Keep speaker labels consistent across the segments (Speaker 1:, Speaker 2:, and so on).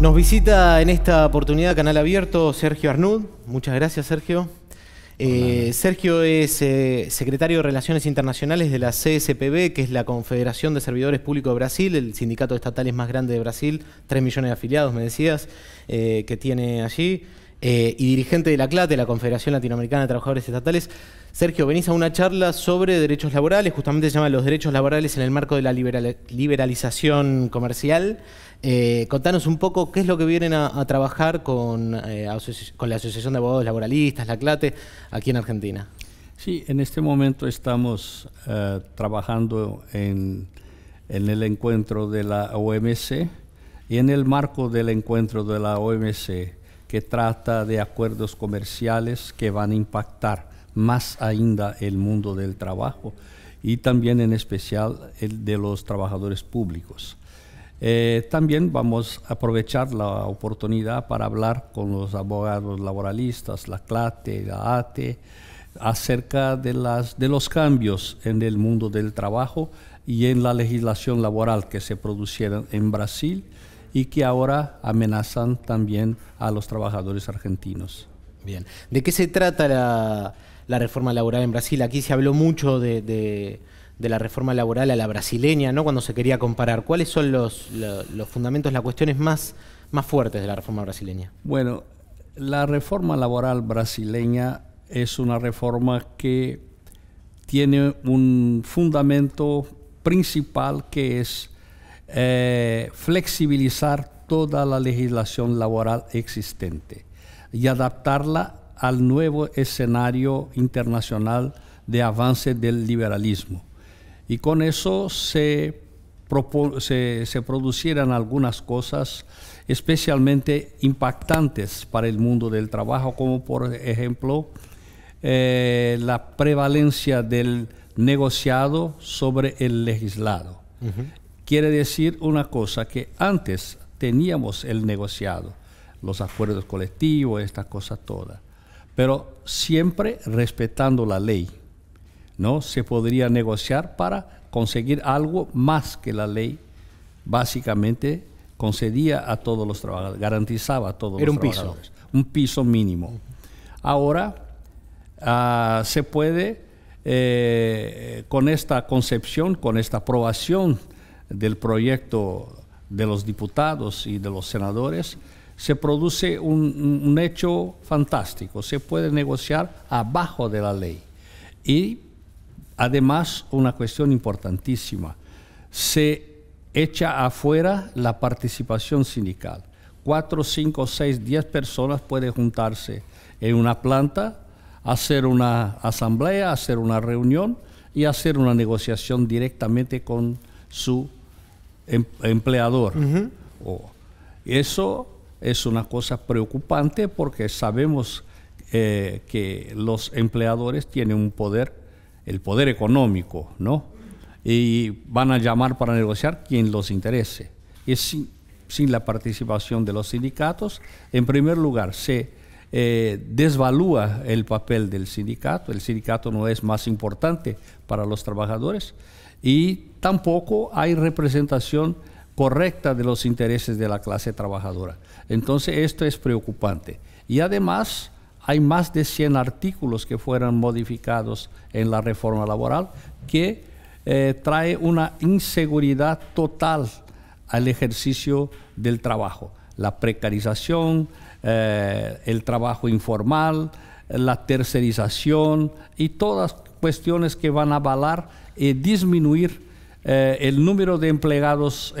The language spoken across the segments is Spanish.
Speaker 1: Nos visita en esta oportunidad Canal Abierto Sergio Arnud. Muchas gracias, Sergio. Eh, Sergio es eh, secretario de Relaciones Internacionales de la CSPB, que es la Confederación de Servidores Públicos de Brasil, el sindicato estatal es más grande de Brasil, 3 millones de afiliados, me decías, eh, que tiene allí, y dirigente de la CLAT, de la Confederación Latinoamericana de Trabajadores Estatales. Sergio, venís a una charla sobre derechos laborales, justamente se llama Los derechos laborales en el marco de la liberalización comercial. Eh, contanos un poco qué es lo que vienen a, trabajar eh, con, la Asociación de Abogados Laboralistas, la CLATE, aquí en Argentina.
Speaker 2: Sí, en este momento estamos eh, trabajando en, en el encuentro de la OMC y en el marco del encuentro de la OMC que trata de acuerdos comerciales que van a impactar más ainda el mundo del trabajo y también en especial el de los trabajadores públicos. Eh, también vamos a aprovechar la oportunidad para hablar con los abogados laboralistas, la CLATE, la ATE, acerca de, las, de los cambios en el mundo del trabajo y en la legislación laboral que se producieron en Brasil y que ahora amenazan también a los trabajadores argentinos. Bien, ¿de qué se trata la, la
Speaker 1: reforma laboral en Brasil. Aquí se habló mucho de, la reforma laboral a la brasileña, ¿no? Cuando se quería comparar. ¿Cuáles son los, los, fundamentos, las cuestiones más, más fuertes de la reforma brasileña?
Speaker 2: Bueno, la reforma laboral brasileña es una reforma que tiene un fundamento principal que es eh, flexibilizar toda la legislación laboral existente y adaptarla al nuevo escenario internacional de avance del liberalismo. Y con eso se, se, se producieran algunas cosas especialmente impactantes para el mundo del trabajo, como por ejemplo eh, la prevalencia del negociado sobre el legislado. Quiere decir una cosa, que antes teníamos el negociado, los acuerdos colectivos, estas cosas todas pero siempre respetando la ley. ¿no? Se podría negociar para conseguir algo más que la ley básicamente concedía a todos los trabajadores, garantizaba a todos Era los un trabajadores. Piso. Un piso mínimo. Ahora ah, se puede, eh, con esta concepción, con esta aprobación del proyecto de los diputados y de los senadores, se produce un, hecho fantástico. Se puede negociar abajo de la ley. Y además, una cuestión importantísima, se echa afuera la participación sindical. Cuatro, cinco, seis, diez personas pueden juntarse en una planta, hacer una asamblea, hacer una reunión y hacer una negociación directamente con su em, empleador. Eso es una cosa preocupante porque sabemos eh, que los empleadores tienen un poder, el poder económico, ¿no? Y van a llamar para negociar quien los interese. Y sin, sin la participación de los sindicatos, en primer lugar, se eh, desvalúa el papel del sindicato, el sindicato no es más importante para los trabajadores y tampoco hay representación correcta de los intereses de la clase trabajadora. Entonces esto es preocupante. Y además hay más de 100 artículos que fueron modificados en la reforma laboral que eh, trae una inseguridad total al ejercicio del trabajo. La precarización, eh, el trabajo informal, la tercerización y todas cuestiones que van a avalar y disminuir eh, el número de empleados,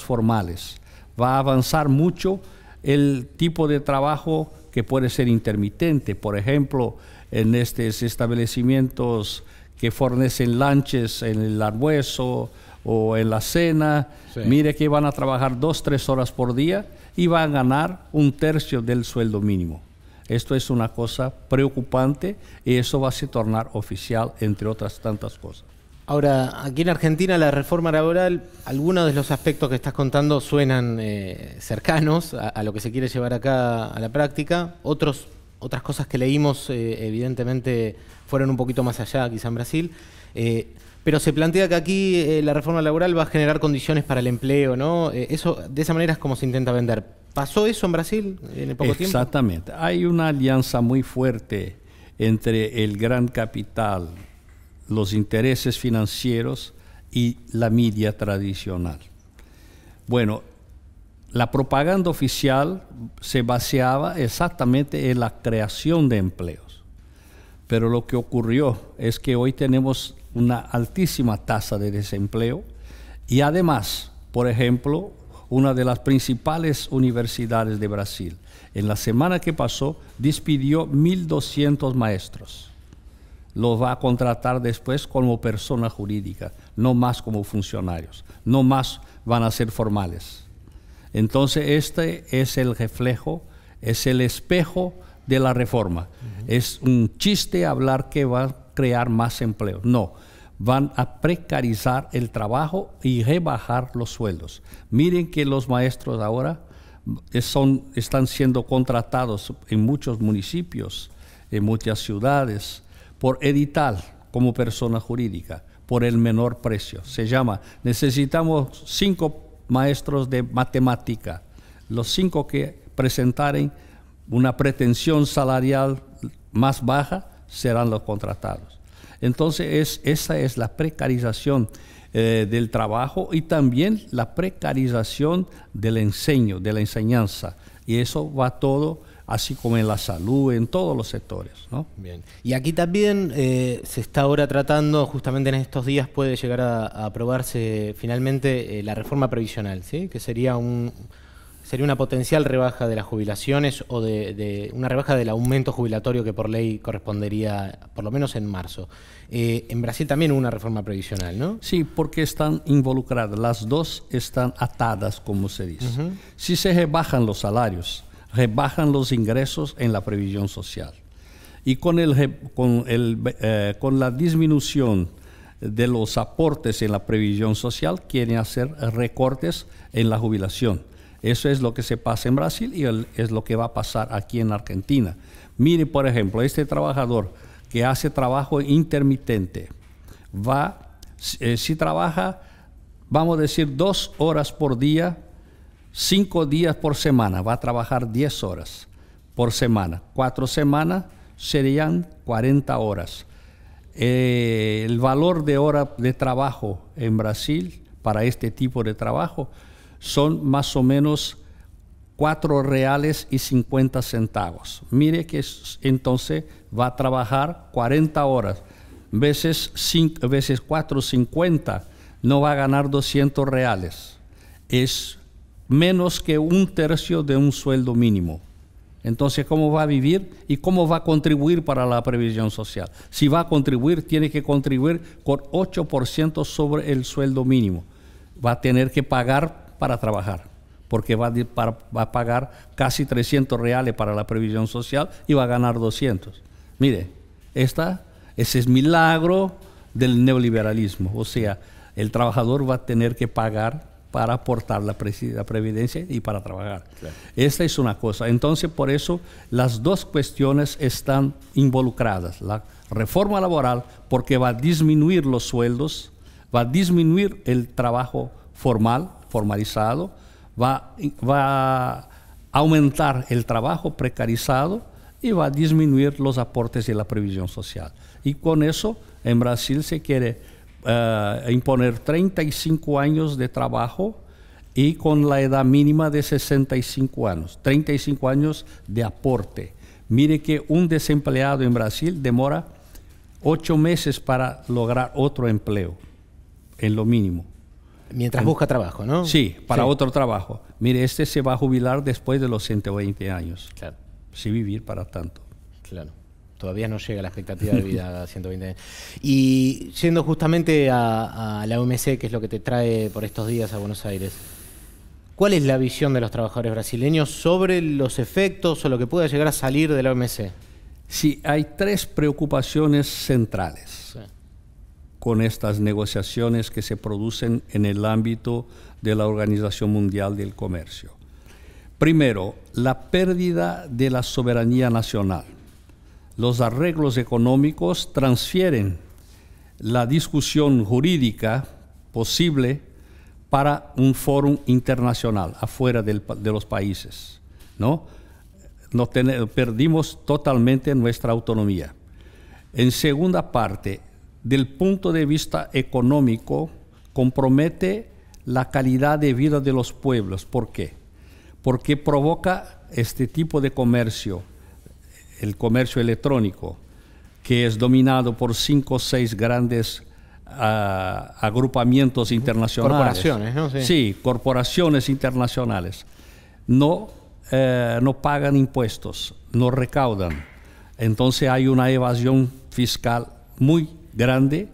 Speaker 2: formales. Va a avanzar mucho el tipo de trabajo que puede ser intermitente. Por ejemplo, en estos establecimientos que fornecen lanches en el almuerzo o en la cena, mire que van a trabajar dos, tres horas por día y van a ganar un tercio del sueldo mínimo. Esto es una cosa preocupante y eso va a se tornar oficial, entre otras tantas cosas.
Speaker 1: Ahora, aquí en Argentina la reforma laboral, algunos de los aspectos que estás contando suenan eh, cercanos a, lo que se quiere llevar acá a la práctica, otros, otras cosas que leímos eh, evidentemente fueron un poquito más allá, quizá en Brasil. Eh, pero se plantea que aquí la reforma laboral va a generar condiciones para el empleo, ¿no? eso De esa manera es como se intenta vender. ¿Pasó eso en Brasil en el poco tiempo?
Speaker 2: Exactamente. Hay una alianza muy fuerte entre el gran capital los intereses financieros y la media tradicional. Bueno, la propaganda oficial se baseaba exactamente en la creación de empleos, pero lo que ocurrió es que hoy tenemos una altísima tasa de desempleo y además, por ejemplo, una de las principales universidades de Brasil, en la semana que pasó, despidió 1.200 maestros los va a contratar después como persona jurídica, no más como funcionarios, no más van a ser formales. Entonces este es el reflejo, es el espejo de la reforma. Es un chiste hablar que va a crear más empleo. No, van a precarizar el trabajo y rebajar los sueldos. Miren que los maestros ahora son, están siendo contratados en muchos municipios, en muchas ciudades, por editar como persona jurídica por el menor precio. Se llama, necesitamos cinco maestros de matemática, los cinco que presentaren una pretensión salarial más baja serán los contratados. Entonces, es, esa es la precarización eh, del trabajo y también la precarización del enseño, de la enseñanza. Y eso va todo así como en la salud, en todos los sectores.
Speaker 1: Bien. Y aquí también eh, se está ahora tratando, justamente en estos días puede llegar a, aprobarse finalmente eh, la reforma previsional, ¿sí? que sería un sería una potencial rebaja de las jubilaciones o de, una rebaja del aumento jubilatorio que por ley correspondería, por lo menos
Speaker 2: en marzo. Eh, en Brasil también una reforma previsional, ¿no? Sí, porque están involucradas, las dos están atadas, como se dice. Si se rebajan los salarios, rebajan los ingresos en la previsión social. Y con, el, eh, con, la disminución de los aportes en la previsión social, quieren hacer recortes en la jubilación. Eso es lo que se pasa en Brasil y es lo que va a pasar aquí en Argentina. Mire, por ejemplo, este trabajador que hace trabajo intermitente, va, eh, si trabaja, vamos a decir, dos horas por día cinco días por semana, va a trabajar 10 horas por semana. Cuatro semanas serían 40 horas. Eh, el valor de hora de trabajo en Brasil para este tipo de trabajo son más o menos 4 reales y 50 centavos. Mire que entonces va a trabajar 40 horas, veces, veces 4, no va a ganar 200 reales. Es menos que un tercio de un sueldo mínimo. Entonces, ¿cómo va a vivir y cómo va a contribuir para la previsión social? Si va a contribuir, tiene que contribuir con 8% sobre el sueldo mínimo. Va a tener que pagar para trabajar, porque va a, pagar casi 300 reales para la previsión social y va a ganar 200. Mire, esta, ese es milagro del neoliberalismo. O sea, el trabajador va a tener que pagar para aportar la, previdencia y para trabajar. Esta es una cosa. Entonces, por eso las dos cuestiones están involucradas. La reforma laboral, porque va a disminuir los sueldos, va a disminuir el trabajo formal, formalizado, va, va a aumentar el trabajo precarizado y va a disminuir los aportes de la previsión social. Y con eso en Brasil se quiere eh, imponer 35 años de trabajo y con la edad mínima de 65 años, 35 años de aporte. Mire que un desempleado en Brasil demora ocho meses para lograr otro empleo, en lo mínimo. Mientras busca trabajo, ¿no? Sí, para otro trabajo. Mire, este se va a jubilar después de los 120 años. Claro. Si vivir para tanto. Claro todavía no llega la expectativa de vida a
Speaker 1: 120 años. Y yendo justamente a, la OMC, que es lo que te trae por estos días a Buenos Aires. ¿Cuál es la visión de los trabajadores brasileños sobre los efectos o lo que pueda llegar a salir de la OMC? Sí, hay tres preocupaciones
Speaker 2: centrales con estas negociaciones que se producen en el ámbito de la Organización Mundial del Comercio. Primero, la pérdida de la soberanía nacional los arreglos económicos transfieren la discusión jurídica posible para un fórum internacional afuera de los países. ¿no? perdimos totalmente nuestra autonomía. En segunda parte, del punto de vista económico, compromete la calidad de vida de los pueblos. ¿Por qué? Porque provoca este tipo de comercio el comercio electrónico, que es dominado por cinco o seis grandes ah, agrupamientos internacionales. Corporaciones, ¿no? Sí, sí corporaciones internacionales. No, eh, no pagan impuestos, no recaudan. Entonces hay una evasión fiscal muy grande.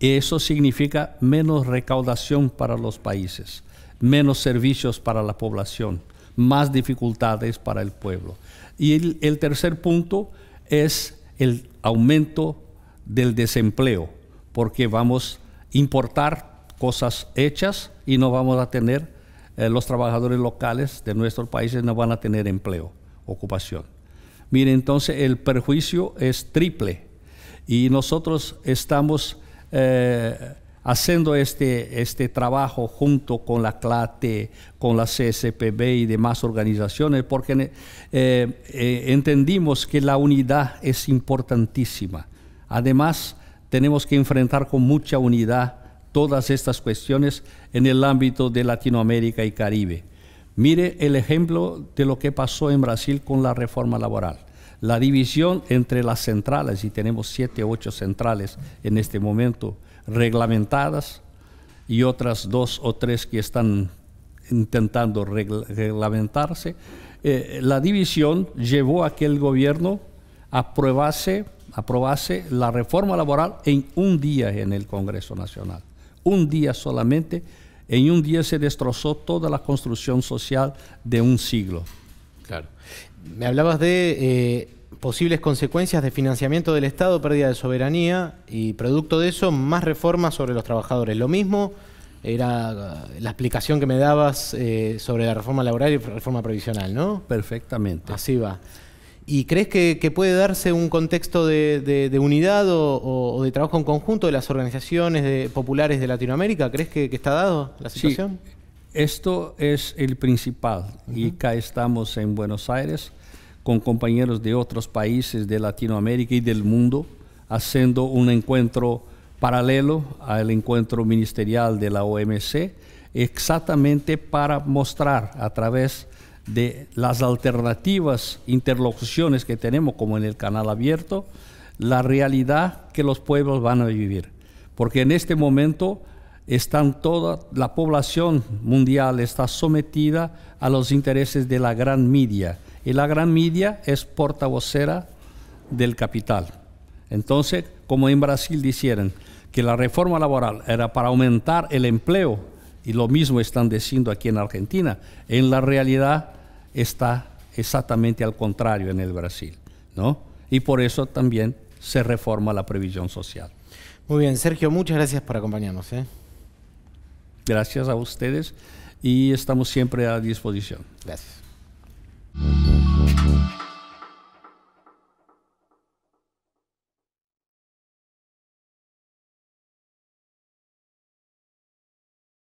Speaker 2: y Eso significa menos recaudación para los países, menos servicios para la población más dificultades para el pueblo. Y el, tercer punto es el aumento del desempleo, porque vamos a importar cosas hechas y no vamos a tener, eh, los trabajadores locales de nuestros países no van a tener empleo, ocupación. Mire, entonces el perjuicio es triple y nosotros estamos... Eh, haciendo este, este trabajo junto con la CLATE, con la CSPB y demás organizaciones, porque eh, eh, entendimos que la unidad es importantísima. Además, tenemos que enfrentar con mucha unidad todas estas cuestiones en el ámbito de Latinoamérica y Caribe. Mire el ejemplo de lo que pasó en Brasil con la reforma laboral. La división entre las centrales, y tenemos siete, ocho centrales en este momento, reglamentadas y otras dos o tres que están intentando reglamentarse, eh, la división llevó a que el gobierno aprobase, aprobase la reforma laboral en un día en el Congreso Nacional. Un día solamente, en un día se destrozó toda la construcción social de un siglo. Claro.
Speaker 1: Me hablabas de eh, posibles consecuencias de financiamiento del Estado, pérdida de soberanía y producto de eso más reformas sobre los trabajadores. Lo mismo era eh, la explicación que me dabas eh, sobre la reforma laboral y reforma provisional, ¿no? Perfectamente. Así va. ¿Y crees que, puede darse un contexto de, unidad o, de trabajo en conjunto de las organizaciones populares de Latinoamérica? ¿Crees que, está dado la situación?
Speaker 2: Sí. Esto es el principal. Y acá estamos en Buenos Aires con compañeros de otros países de Latinoamérica y del mundo, haciendo un encuentro paralelo al encuentro ministerial de la OMC, exactamente para mostrar a través de las alternativas interlocuciones que tenemos, como en el canal abierto, la realidad que los pueblos van a vivir. Porque en este momento toda la población mundial está sometida a los intereses de la gran media y la gran media es portavocera del capital. Entonces, como en Brasil dijeron que la reforma laboral era para aumentar el empleo, y lo mismo están diciendo aquí en Argentina, en la realidad está exactamente al contrario en el Brasil, ¿no? Y por eso también se reforma la previsión social.
Speaker 1: Muy bien, Sergio, muchas gracias por acompañarnos. ¿eh?
Speaker 2: Gracias a ustedes y estamos siempre a disposición. Gracias.